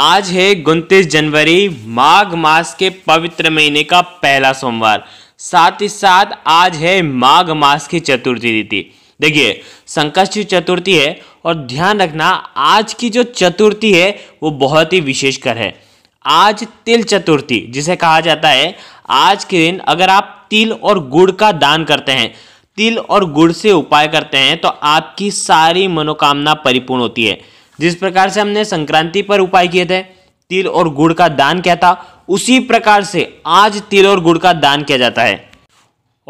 आज है उनतीस जनवरी माघ मास के पवित्र महीने का पहला सोमवार साथ ही साथ आज है माघ मास की चतुर्थी तिथि देखिए संकष्ट चतुर्थी है और ध्यान रखना आज की जो चतुर्थी है वो बहुत ही विशेषकर है आज तिल चतुर्थी जिसे कहा जाता है आज के दिन अगर आप तिल और गुड़ का दान करते हैं तिल और गुड़ से उपाय करते हैं तो आपकी सारी मनोकामना परिपूर्ण होती है जिस प्रकार से हमने संक्रांति पर उपाय किए थे तिल और गुड़ का दान किया था उसी प्रकार से आज तिल और गुड़ का दान किया जाता है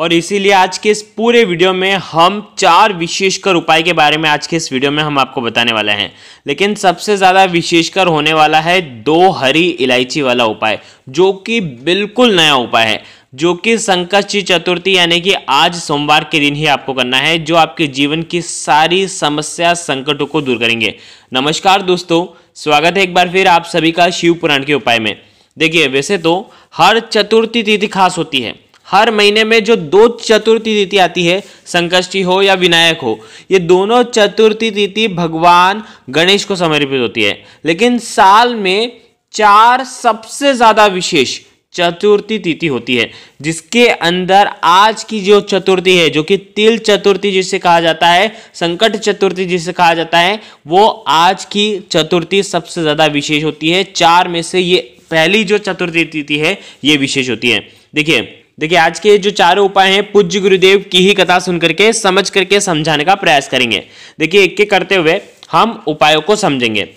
और इसीलिए आज के इस पूरे वीडियो में हम चार विशेषकर उपाय के बारे में आज के इस वीडियो में हम आपको बताने वाले हैं लेकिन सबसे ज़्यादा विशेषकर होने वाला है दो हरी इलायची वाला उपाय जो कि बिल्कुल नया उपाय है जो कि संकष्ट चतुर्थी यानी कि आज सोमवार के दिन ही आपको करना है जो आपके जीवन की सारी समस्या संकटों को दूर करेंगे नमस्कार दोस्तों स्वागत है एक बार फिर आप सभी का शिव पुराण के उपाय में देखिए वैसे तो हर चतुर्थी तिथि खास होती है हर महीने में जो दो चतुर्थी तिथि आती है संकष्टी हो या विनायक हो ये दोनों चतुर्थी तिथि भगवान गणेश को समर्पित होती है लेकिन साल में चार सबसे ज़्यादा विशेष चतुर्थी तिथि होती है जिसके अंदर आज की जो चतुर्थी है जो कि तिल चतुर्थी जिसे कहा जाता है संकट चतुर्थी जिसे कहा जाता है वो आज की चतुर्थी सबसे ज़्यादा विशेष होती है चार में से ये पहली जो चतुर्थी तिथि है ये विशेष होती है देखिए देखिए आज के जो चारों उपाय हैं पूज्य गुरुदेव की ही कथा सुन करके समझ करके समझाने का प्रयास करेंगे देखिए एक एक करते हुए हम उपायों को समझेंगे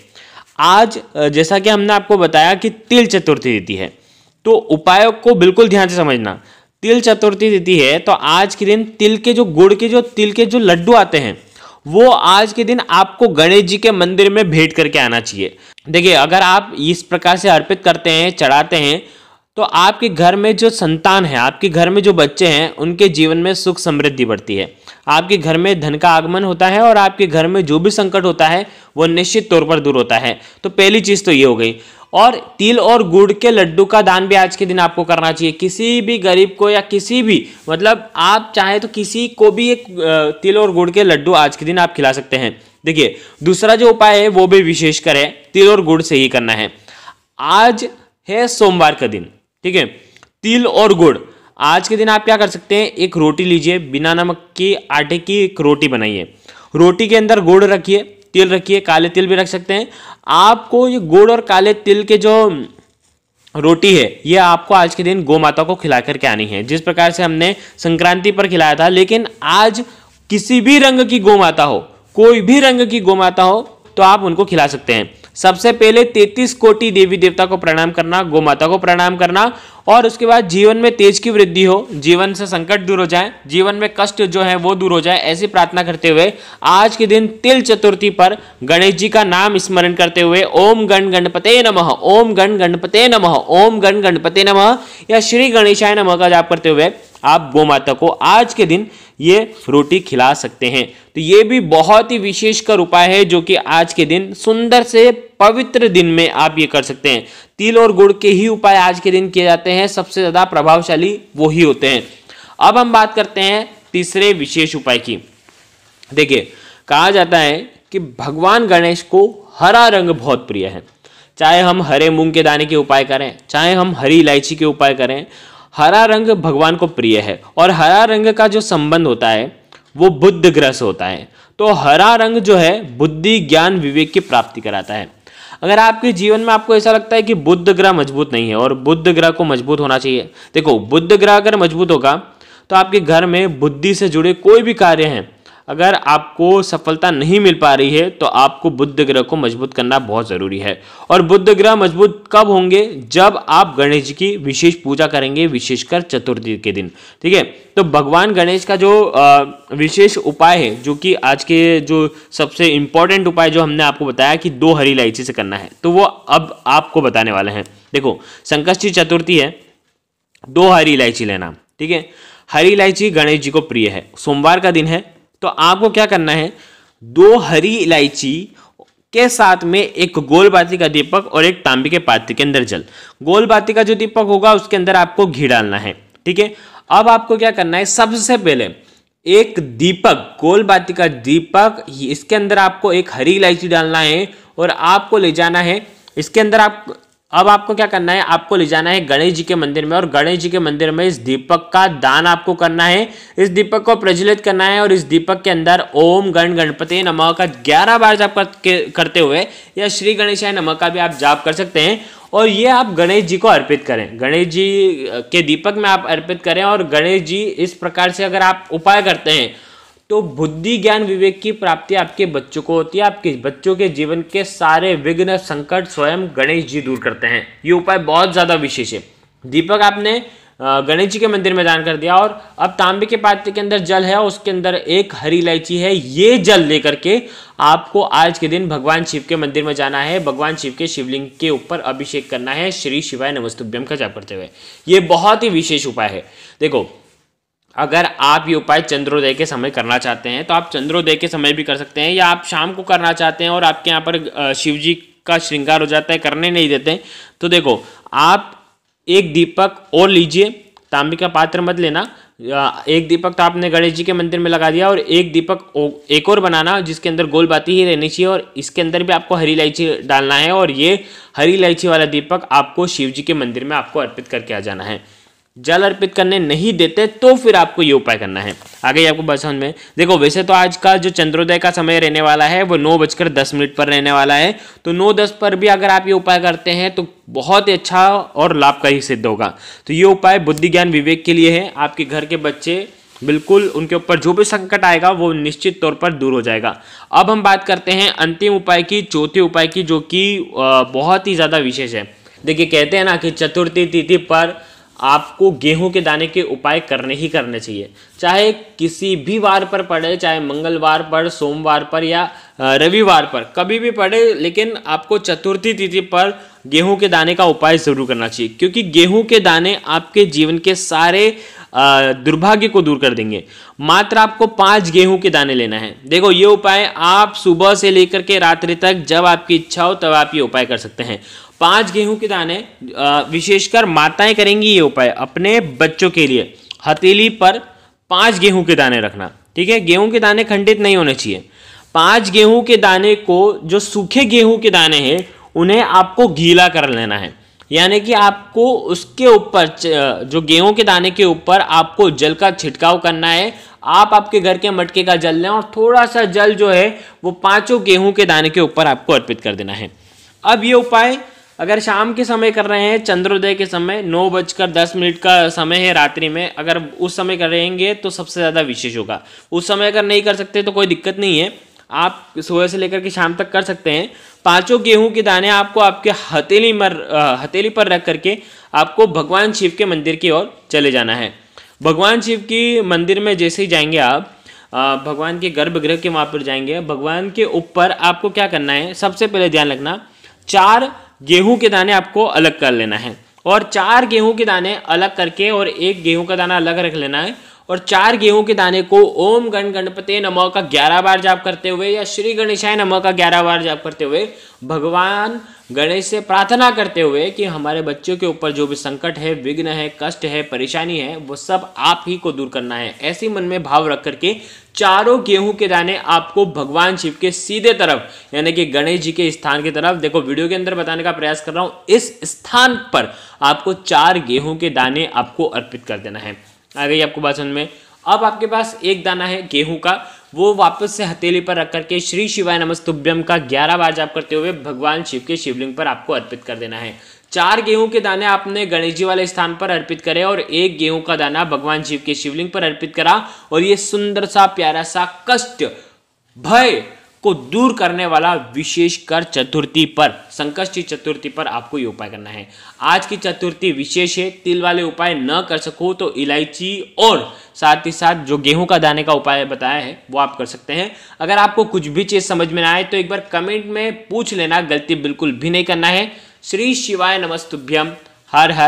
आज जैसा कि हमने आपको बताया कि तिल चतुर्थी तिथि है तो उपायों को बिल्कुल ध्यान से समझना तिल चतुर्थी तिथि है तो आज के दिन तिल के जो गुड़ के जो तिल के जो लड्डू आते हैं वो आज के दिन आपको गणेश जी के मंदिर में भेंट करके आना चाहिए देखिए अगर आप इस प्रकार से अर्पित करते हैं चढ़ाते हैं तो आपके घर में जो संतान है आपके घर में जो बच्चे हैं उनके जीवन में सुख समृद्धि बढ़ती है आपके घर में धन का आगमन होता है और आपके घर में जो भी संकट होता है वो निश्चित तौर पर दूर होता है तो पहली चीज़ तो ये हो गई और तिल और गुड़ के लड्डू का दान भी आज के दिन आपको करना चाहिए किसी भी गरीब को या किसी भी मतलब आप चाहे तो किसी को भी एक तिल और गुड़ के लड्डू आज के दिन आप खिला सकते हैं देखिए दूसरा जो उपाय है वो भी विशेष करें तिल और गुड़ से ही करना है आज है सोमवार का दिन ठीक है तिल और गुड़ आज के दिन आप क्या कर सकते हैं एक रोटी लीजिए बिना नमक की आटे की एक रोटी बनाइए रोटी के अंदर गुड़ रखिए तिल रखिए काले तिल भी रख सकते हैं आपको ये गुड़ और काले तिल के जो रोटी है ये आपको आज के दिन गौ माता को खिला करके आनी है जिस प्रकार से हमने संक्रांति पर खिलाया था लेकिन आज किसी भी रंग की गौ माता हो कोई भी रंग की गौ माता हो तो आप उनको खिला सकते हैं सबसे पहले 33 कोटि देवी देवता को प्रणाम करना गो माता को प्रणाम करना और उसके बाद जीवन में तेज की वृद्धि हो जीवन से संकट दूर हो जाए जीवन में कष्ट जो है वो दूर हो जाए ऐसी प्रार्थना करते हुए आज के दिन तिल चतुर्थी पर गणेश जी का नाम स्मरण करते हुए ओम गण गणपते नमः ओम गण गणपते नमः ओम गण गणपते नमः या श्री गणेशाय नमः का जाप करते हुए आप गौ माता को आज के दिन ये रोटी खिला सकते हैं तो ये भी बहुत ही विशेष उपाय है जो कि आज के दिन सुंदर से पवित्र दिन में आप ये कर सकते हैं तिल और गुड़ के ही उपाय आज के दिन किए जाते हैं सबसे ज़्यादा प्रभावशाली वो ही होते हैं अब हम बात करते हैं तीसरे विशेष उपाय की देखिए कहा जाता है कि भगवान गणेश को हरा रंग बहुत प्रिय है चाहे हम हरे मूंग के दाने के उपाय करें चाहे हम हरी इलायची के उपाय करें हरा रंग भगवान को प्रिय है और हरा रंग का जो संबंध होता है वो बुद्ध ग्रह से होता है तो हरा रंग जो है बुद्धि ज्ञान विवेक की प्राप्ति कराता है अगर आपके जीवन में आपको ऐसा लगता है कि बुद्ध ग्रह मजबूत नहीं है और बुद्ध ग्रह को मजबूत होना चाहिए देखो बुद्ध ग्रह अगर मजबूत होगा तो आपके घर में बुद्धि से जुड़े कोई भी कार्य हैं अगर आपको सफलता नहीं मिल पा रही है तो आपको बुद्ध ग्रह को मजबूत करना बहुत ज़रूरी है और बुद्ध ग्रह मजबूत कब होंगे जब आप गणेश जी की विशेष पूजा करेंगे विशेषकर चतुर्थी के दिन ठीक है तो भगवान गणेश का जो विशेष उपाय है जो कि आज के जो सबसे इम्पॉर्टेंट उपाय जो हमने आपको बताया कि दो हरी इलायची से करना है तो वो अब आपको बताने वाले हैं देखो संकष्टी चतुर्थी है दो हरी इलायची लेना ठीक है हरी इलायची गणेश जी को प्रिय है सोमवार का दिन है तो आपको क्या करना है दो हरी इलायची के साथ में एक गोल बाती का दीपक और एक तांबे के पात्र के अंदर जल गोल बाती का जो दीपक होगा उसके अंदर आपको घी डालना है ठीक है अब आपको क्या करना है सबसे पहले एक दीपक गोल बाती का दीपक इसके अंदर आपको एक हरी इलायची डालना है और आपको ले जाना है इसके अंदर आप अब आपको क्या करना है आपको ले जाना है गणेश जी के मंदिर में और गणेश जी के मंदिर में इस दीपक का दान आपको करना है इस दीपक को प्रज्वलित करना है और इस दीपक के अंदर ओम गण गणपति नमः का ग्यारह बार जाप करते हुए या श्री गणेशाय नमः का भी आप जाप कर सकते हैं और ये आप गणेश जी को अर्पित करें गणेश जी के दीपक में आप अर्पित करें और गणेश जी इस प्रकार से अगर आप उपाय करते हैं तो बुद्धि ज्ञान विवेक की प्राप्ति आपके बच्चों को होती है आपके बच्चों के जीवन के सारे विघ्न संकट स्वयं गणेश जी दूर करते हैं ये उपाय बहुत ज़्यादा विशेष है दीपक आपने गणेश जी के मंदिर में दान कर दिया और अब तांबे के पात्र के अंदर जल है उसके अंदर एक हरी इलायची है ये जल लेकर के आपको आज के दिन भगवान शिव के मंदिर में जाना है भगवान शिव के शिवलिंग के ऊपर अभिषेक करना है श्री शिवाय नमस्तुभ्यम का जाप करते हुए ये बहुत ही विशेष उपाय है देखो अगर आप ये उपाय चंद्रोदय के समय करना चाहते हैं तो आप चंद्रोदय के समय भी कर सकते हैं या आप शाम को करना चाहते हैं और आपके यहाँ पर शिव जी का श्रृंगार हो जाता है करने नहीं देते तो देखो आप एक दीपक और लीजिए तांबे का पात्र मत लेना एक दीपक तो आपने गणेश जी के मंदिर में लगा दिया और एक दीपक एक और बनाना जिसके अंदर गोल बाती ही रहनी चाहिए और इसके अंदर भी आपको हरी इलायची डालना है और ये हरी इलायची वाला दीपक आपको शिव जी के मंदिर में आपको अर्पित करके आ जाना है जल अर्पित करने नहीं देते तो फिर आपको ये उपाय करना है आगे आपको बात समझ में देखो वैसे तो आज का जो चंद्रोदय का समय रहने वाला है वो नौ बजकर दस मिनट पर रहने वाला है तो नौ दस पर भी अगर आप ये उपाय करते हैं तो बहुत ही अच्छा और लाभकारी सिद्ध होगा तो ये उपाय बुद्धि ज्ञान विवेक के लिए है आपके घर के बच्चे बिल्कुल उनके ऊपर जो भी संकट आएगा वो निश्चित तौर पर दूर हो जाएगा अब हम बात करते हैं अंतिम उपाय की चौथे उपाय की जो कि बहुत ही ज़्यादा विशेष है देखिए कहते हैं ना कि चतुर्थी तिथि पर आपको गेहूं के दाने के उपाय करने ही करने चाहिए चाहे किसी भी वार पर पड़े चाहे मंगलवार पर सोमवार पर या रविवार पर कभी भी पड़े लेकिन आपको चतुर्थी तिथि पर गेहूं के दाने का उपाय जरूर करना चाहिए क्योंकि गेहूं के दाने आपके जीवन के सारे दुर्भाग्य को दूर कर देंगे मात्र आपको पांच गेहूं के दाने लेना है देखो ये उपाय आप सुबह से लेकर के रात्रि तक जब आपकी इच्छा हो तब आप ये उपाय कर सकते हैं पांच गेहूं के दाने विशेषकर माताएं करेंगी ये उपाय अपने बच्चों के लिए हथेली पर पांच गेहूं के दाने रखना ठीक है गेहूं के दाने खंडित नहीं होने चाहिए पांच गेहूं के दाने को जो सूखे गेहूं के दाने हैं उन्हें आपको गीला कर लेना है यानी कि आपको उसके ऊपर जो गेहूं के दाने के ऊपर आपको जल का छिड़काव करना है आप आपके घर के मटके का जल लें और थोड़ा सा जल जो है वो पांचों गेहूं के दाने के ऊपर आपको अर्पित कर देना है अब ये उपाय अगर शाम के समय कर रहे हैं चंद्रोदय के समय नौ बजकर दस मिनट का समय है रात्रि में अगर उस समय करेंगे तो सबसे ज़्यादा विशेष होगा उस समय अगर नहीं कर सकते तो कोई दिक्कत नहीं है आप सुबह से लेकर के शाम तक कर सकते हैं पांचों गेहूं के दाने आपको आपके हथेली मर हथेली पर रख करके आपको भगवान शिव के मंदिर की ओर चले जाना है भगवान शिव की मंदिर में जैसे ही जाएंगे आप भगवान के गर्भगृह के वहाँ पर जाएंगे भगवान के ऊपर आपको क्या करना है सबसे पहले ध्यान रखना चार गेहूं के दाने आपको अलग कर लेना है और चार गेहूं के दाने अलग करके और एक गेहूं का दाना अलग रख लेना है और चार गेहूं के दाने को ओम गण गणपति नमो का ग्यारह बार जाप करते हुए या श्री गणेशाय नमो का ग्यारह बार जाप करते हुए भगवान गणेश से प्रार्थना करते हुए कि हमारे बच्चों के ऊपर जो भी संकट है विघ्न है कष्ट है परेशानी है वो सब आप ही को दूर करना है ऐसी मन में भाव रख करके चारों गेहूं के दाने आपको भगवान शिव के सीधे तरफ यानी कि गणेश जी के स्थान की तरफ देखो वीडियो के अंदर बताने का प्रयास कर रहा हूं इस स्थान पर आपको चार गेहूं के दाने आपको अर्पित कर देना है आ गई आपको बात समझ में अब आपके पास एक दाना है गेहूं का वो वापस से हथेली पर रख करके श्री शिवाय नमस्तुभ्यम का ग्यारह बार जाप करते हुए भगवान शिव के शिवलिंग पर आपको अर्पित कर देना है चार गेहूं के दाने आपने गणेश जी वाले स्थान पर अर्पित करे और एक गेहूं का दाना भगवान जीव के शिवलिंग पर अर्पित करा और ये सुंदर सा प्यारा सा कष्ट भय को दूर करने वाला विशेषकर चतुर्थी पर संकष्टी चतुर्थी पर आपको ये उपाय करना है आज की चतुर्थी विशेष है तिल वाले उपाय न कर सको तो इलायची और साथ ही साथ जो गेहूं का दाने का उपाय बताया है वो आप कर सकते हैं अगर आपको कुछ भी चीज़ समझ में ना आए तो एक बार कमेंट में पूछ लेना गलती बिल्कुल भी नहीं करना है श्री शिवाय नमस्तुभ्यम हर हर